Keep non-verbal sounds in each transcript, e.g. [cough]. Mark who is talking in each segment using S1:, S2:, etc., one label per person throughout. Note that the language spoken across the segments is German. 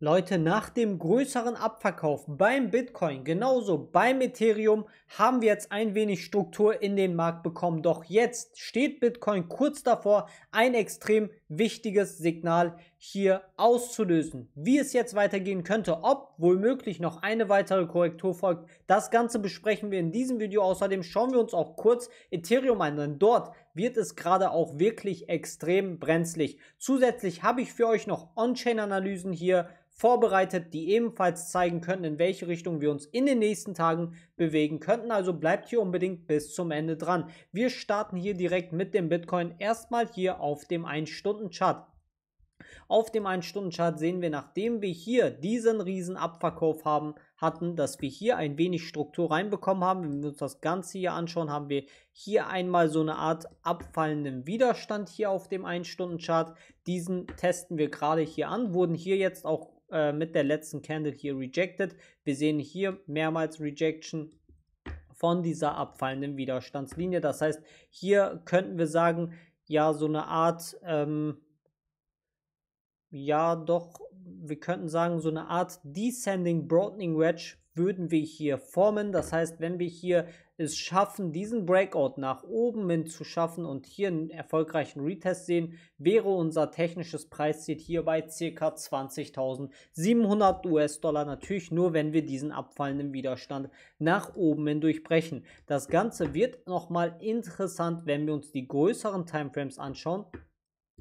S1: Leute, nach dem größeren Abverkauf beim Bitcoin, genauso beim Ethereum, haben wir jetzt ein wenig Struktur in den Markt bekommen. Doch jetzt steht Bitcoin kurz davor, ein extrem wichtiges Signal hier auszulösen. Wie es jetzt weitergehen könnte, ob womöglich noch eine weitere Korrektur folgt, das Ganze besprechen wir in diesem Video. Außerdem schauen wir uns auch kurz Ethereum an, denn dort wird es gerade auch wirklich extrem brenzlig. Zusätzlich habe ich für euch noch On-Chain-Analysen hier vorbereitet, die ebenfalls zeigen könnten, in welche Richtung wir uns in den nächsten Tagen bewegen könnten. Also bleibt hier unbedingt bis zum Ende dran. Wir starten hier direkt mit dem Bitcoin erstmal hier auf dem 1-Stunden. 1-Stunden-Chart. Auf dem 1-Stunden-Chart sehen wir, nachdem wir hier diesen riesen Abverkauf haben, hatten, dass wir hier ein wenig Struktur reinbekommen haben. Wenn wir uns das Ganze hier anschauen, haben wir hier einmal so eine Art abfallenden Widerstand hier auf dem 1-Stunden-Chart. Diesen testen wir gerade hier an, wurden hier jetzt auch äh, mit der letzten Candle hier rejected. Wir sehen hier mehrmals Rejection von dieser abfallenden Widerstandslinie. Das heißt, hier könnten wir sagen, ja so eine Art, ähm, ja doch, wir könnten sagen, so eine Art Descending Broadening Wedge würden wir hier formen. Das heißt, wenn wir hier es schaffen, diesen Breakout nach oben hin zu schaffen und hier einen erfolgreichen Retest sehen, wäre unser technisches Preisziel hier bei ca. 20.700 US-Dollar. Natürlich nur, wenn wir diesen abfallenden Widerstand nach oben hin durchbrechen. Das Ganze wird nochmal interessant, wenn wir uns die größeren Timeframes anschauen.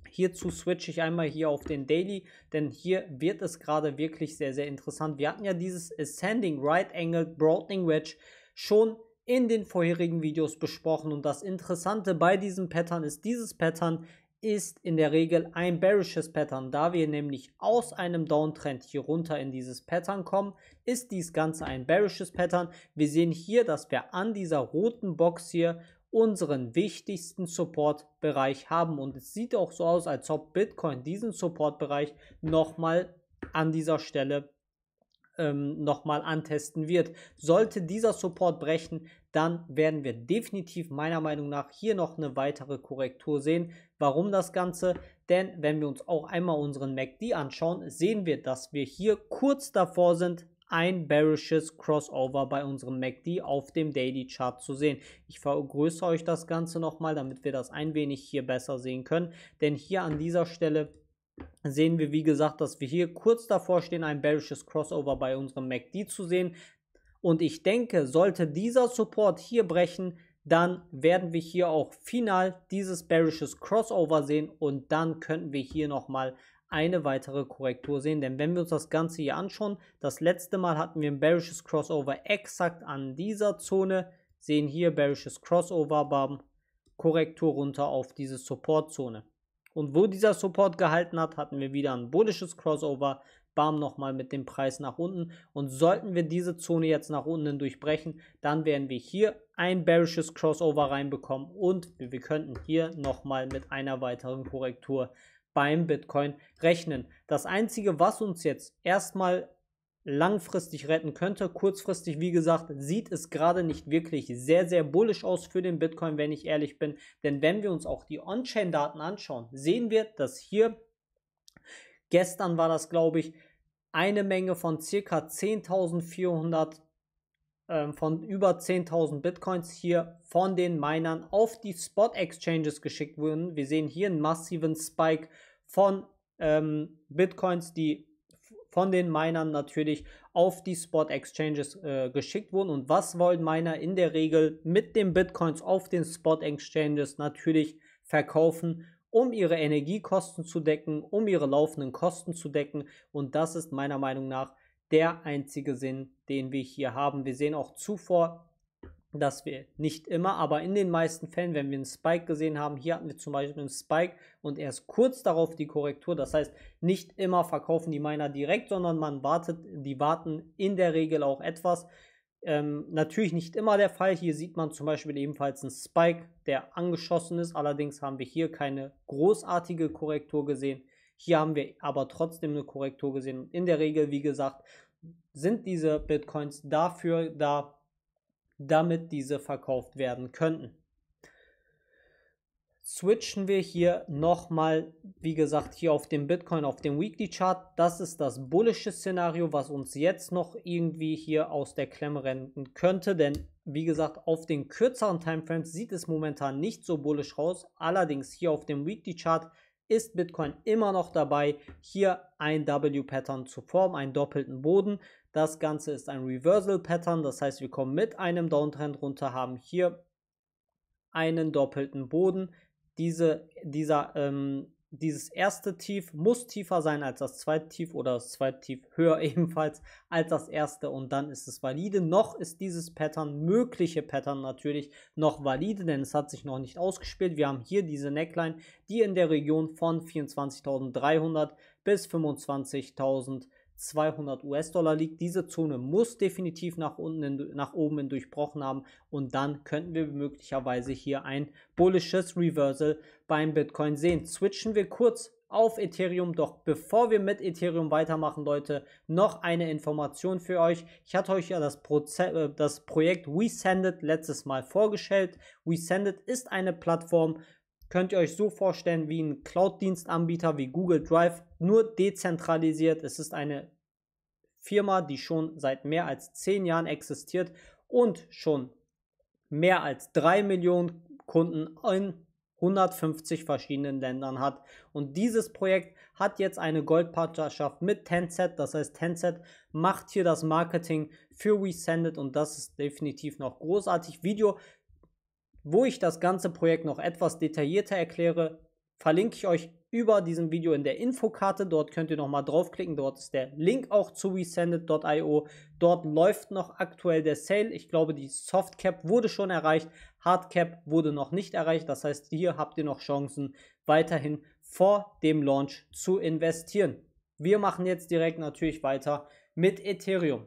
S1: Hierzu switche ich einmal hier auf den Daily, denn hier wird es gerade wirklich sehr, sehr interessant. Wir hatten ja dieses Ascending Right Angle Broadening Wedge schon in den vorherigen Videos besprochen. Und das Interessante bei diesem Pattern ist, dieses Pattern ist in der Regel ein bearishes Pattern. Da wir nämlich aus einem Downtrend hier runter in dieses Pattern kommen, ist dies Ganze ein bearishes Pattern. Wir sehen hier, dass wir an dieser roten Box hier unseren wichtigsten Supportbereich haben und es sieht auch so aus, als ob Bitcoin diesen Supportbereich nochmal an dieser Stelle ähm, nochmal antesten wird. Sollte dieser Support brechen, dann werden wir definitiv meiner Meinung nach hier noch eine weitere Korrektur sehen. Warum das Ganze? Denn wenn wir uns auch einmal unseren MACD anschauen, sehen wir, dass wir hier kurz davor sind, ein bearishes Crossover bei unserem MACD auf dem Daily Chart zu sehen. Ich vergrößere euch das Ganze nochmal, damit wir das ein wenig hier besser sehen können. Denn hier an dieser Stelle sehen wir, wie gesagt, dass wir hier kurz davor stehen, ein bearishes Crossover bei unserem MACD zu sehen. Und ich denke, sollte dieser Support hier brechen, dann werden wir hier auch final dieses bearishes Crossover sehen und dann könnten wir hier nochmal eine weitere Korrektur sehen. Denn wenn wir uns das Ganze hier anschauen, das letzte Mal hatten wir ein bearishes Crossover exakt an dieser Zone. Sehen hier bearishes Crossover, bam, Korrektur runter auf diese Supportzone. Und wo dieser Support gehalten hat, hatten wir wieder ein bullisches Crossover. Bam nochmal mit dem Preis nach unten. Und sollten wir diese Zone jetzt nach unten durchbrechen, dann werden wir hier ein bearishes Crossover reinbekommen und wir könnten hier nochmal mit einer weiteren Korrektur beim Bitcoin rechnen. Das Einzige, was uns jetzt erstmal langfristig retten könnte. Kurzfristig, wie gesagt, sieht es gerade nicht wirklich sehr, sehr bullisch aus für den Bitcoin, wenn ich ehrlich bin. Denn wenn wir uns auch die On-Chain-Daten anschauen, sehen wir, dass hier, gestern war das, glaube ich, eine Menge von circa 10.400 äh, von über 10.000 Bitcoins hier von den Minern auf die Spot Exchanges geschickt wurden. Wir sehen hier einen massiven Spike von ähm, Bitcoins, die von den Minern natürlich auf die Spot Exchanges äh, geschickt wurden. Und was wollen Miner in der Regel mit den Bitcoins auf den Spot Exchanges natürlich verkaufen? um ihre Energiekosten zu decken, um ihre laufenden Kosten zu decken. Und das ist meiner Meinung nach der einzige Sinn, den wir hier haben. Wir sehen auch zuvor dass wir nicht immer, aber in den meisten Fällen, wenn wir einen Spike gesehen haben, hier hatten wir zum Beispiel einen Spike und erst kurz darauf die Korrektur. Das heißt, nicht immer verkaufen die Miner direkt, sondern man wartet, die warten in der Regel auch etwas. Ähm, natürlich nicht immer der Fall. Hier sieht man zum Beispiel ebenfalls einen Spike, der angeschossen ist. Allerdings haben wir hier keine großartige Korrektur gesehen. Hier haben wir aber trotzdem eine Korrektur gesehen. in der Regel, wie gesagt, sind diese Bitcoins dafür da, damit diese verkauft werden könnten. Switchen wir hier nochmal, wie gesagt, hier auf dem Bitcoin, auf dem Weekly Chart. Das ist das bullische Szenario, was uns jetzt noch irgendwie hier aus der Klemme rennen könnte, denn wie gesagt, auf den kürzeren Timeframes sieht es momentan nicht so bullisch raus. Allerdings hier auf dem Weekly Chart ist Bitcoin immer noch dabei, hier ein W-Pattern zu formen, einen doppelten Boden. Das Ganze ist ein Reversal Pattern, das heißt, wir kommen mit einem Downtrend runter, haben hier einen doppelten Boden. Diese, dieser, ähm, dieses erste Tief muss tiefer sein als das zweite Tief oder das zweite Tief [laughs] höher ebenfalls als das erste und dann ist es valide. Noch ist dieses Pattern, mögliche Pattern natürlich noch valide, denn es hat sich noch nicht ausgespielt. Wir haben hier diese Neckline, die in der Region von 24.300 bis 25.000 200 US-Dollar liegt. Diese Zone muss definitiv nach, unten in, nach oben in durchbrochen haben und dann könnten wir möglicherweise hier ein bullisches Reversal beim Bitcoin sehen. Switchen wir kurz auf Ethereum. Doch bevor wir mit Ethereum weitermachen, Leute, noch eine Information für euch. Ich hatte euch ja das, Proze äh, das Projekt WeSendit letztes Mal vorgestellt. WeSendit ist eine Plattform könnt ihr euch so vorstellen wie ein Cloud-Dienstanbieter wie Google Drive, nur dezentralisiert. Es ist eine Firma, die schon seit mehr als zehn Jahren existiert und schon mehr als drei Millionen Kunden in 150 verschiedenen Ländern hat. Und dieses Projekt hat jetzt eine Goldpartnerschaft mit Tencent. Das heißt, Tencent macht hier das Marketing für WeSendit und das ist definitiv noch großartig. Video wo ich das ganze Projekt noch etwas detaillierter erkläre, verlinke ich euch über diesem Video in der Infokarte. Dort könnt ihr nochmal draufklicken. Dort ist der Link auch zu resendit.io. Dort läuft noch aktuell der Sale. Ich glaube, die Softcap wurde schon erreicht. Hardcap wurde noch nicht erreicht. Das heißt, hier habt ihr noch Chancen, weiterhin vor dem Launch zu investieren. Wir machen jetzt direkt natürlich weiter mit Ethereum.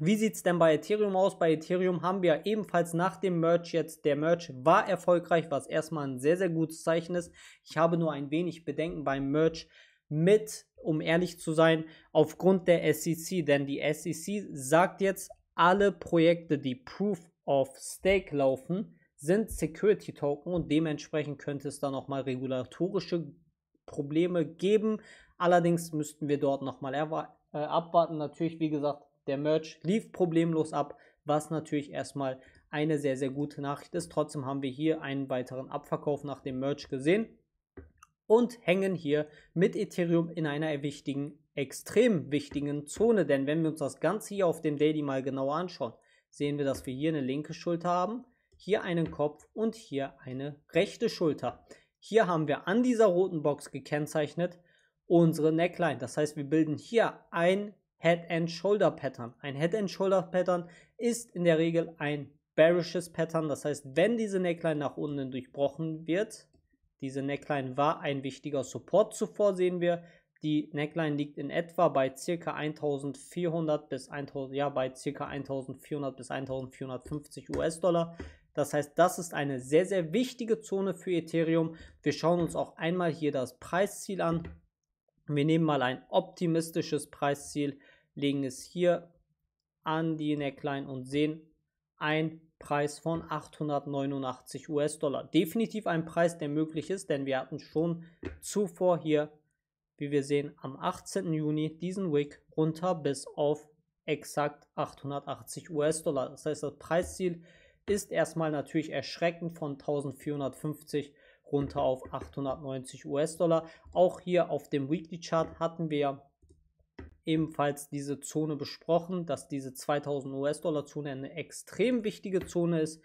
S1: Wie sieht es denn bei Ethereum aus? Bei Ethereum haben wir ebenfalls nach dem Merch jetzt, der Merch war erfolgreich, was erstmal ein sehr, sehr gutes Zeichen ist. Ich habe nur ein wenig Bedenken beim Merch mit, um ehrlich zu sein, aufgrund der SEC, denn die SEC sagt jetzt, alle Projekte, die Proof of Stake laufen, sind Security Token und dementsprechend könnte es da nochmal regulatorische Probleme geben. Allerdings müssten wir dort nochmal äh, abwarten. Natürlich, wie gesagt, der Merch lief problemlos ab, was natürlich erstmal eine sehr, sehr gute Nachricht ist. Trotzdem haben wir hier einen weiteren Abverkauf nach dem Merch gesehen und hängen hier mit Ethereum in einer wichtigen, extrem wichtigen Zone. Denn wenn wir uns das Ganze hier auf dem Daily mal genauer anschauen, sehen wir, dass wir hier eine linke Schulter haben, hier einen Kopf und hier eine rechte Schulter. Hier haben wir an dieser roten Box gekennzeichnet unsere Neckline. Das heißt, wir bilden hier ein Head-and-Shoulder-Pattern. Ein Head-and-Shoulder-Pattern ist in der Regel ein bearishes Pattern. Das heißt, wenn diese Neckline nach unten durchbrochen wird, diese Neckline war ein wichtiger Support. Zuvor sehen wir, die Neckline liegt in etwa bei ca. 1400 bis 1000, ja, bei ca. 1400 bis 1450 US-Dollar. Das heißt, das ist eine sehr, sehr wichtige Zone für Ethereum. Wir schauen uns auch einmal hier das Preisziel an. Wir nehmen mal ein optimistisches Preisziel, legen es hier an die Neckline und sehen ein Preis von 889 US-Dollar. Definitiv ein Preis, der möglich ist, denn wir hatten schon zuvor hier, wie wir sehen, am 18. Juni diesen Wick runter bis auf exakt 880 US-Dollar. Das heißt, das Preisziel ist erstmal natürlich erschreckend von 1450 runter auf 890 US-Dollar. Auch hier auf dem Weekly Chart hatten wir ebenfalls diese Zone besprochen, dass diese 2000 US-Dollar Zone eine extrem wichtige Zone ist.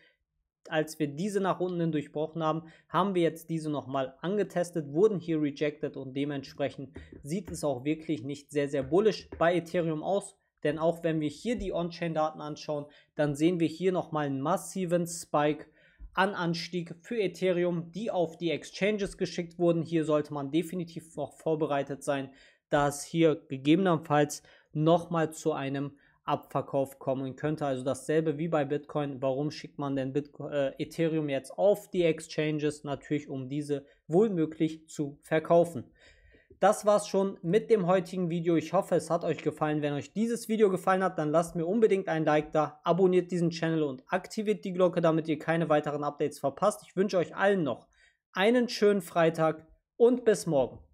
S1: Als wir diese nach unten hin durchbrochen haben, haben wir jetzt diese nochmal angetestet, wurden hier rejected und dementsprechend sieht es auch wirklich nicht sehr, sehr bullisch bei Ethereum aus. Denn auch wenn wir hier die On-Chain-Daten anschauen, dann sehen wir hier nochmal einen massiven Spike an Anstieg für Ethereum, die auf die Exchanges geschickt wurden. Hier sollte man definitiv noch vorbereitet sein, dass hier gegebenenfalls nochmal zu einem Abverkauf kommen könnte. Also dasselbe wie bei Bitcoin. Warum schickt man denn Bitcoin, äh, Ethereum jetzt auf die Exchanges? Natürlich, um diese wohlmöglich zu verkaufen das war's schon mit dem heutigen Video. Ich hoffe, es hat euch gefallen. Wenn euch dieses Video gefallen hat, dann lasst mir unbedingt ein Like da, abonniert diesen Channel und aktiviert die Glocke, damit ihr keine weiteren Updates verpasst. Ich wünsche euch allen noch einen schönen Freitag und bis morgen.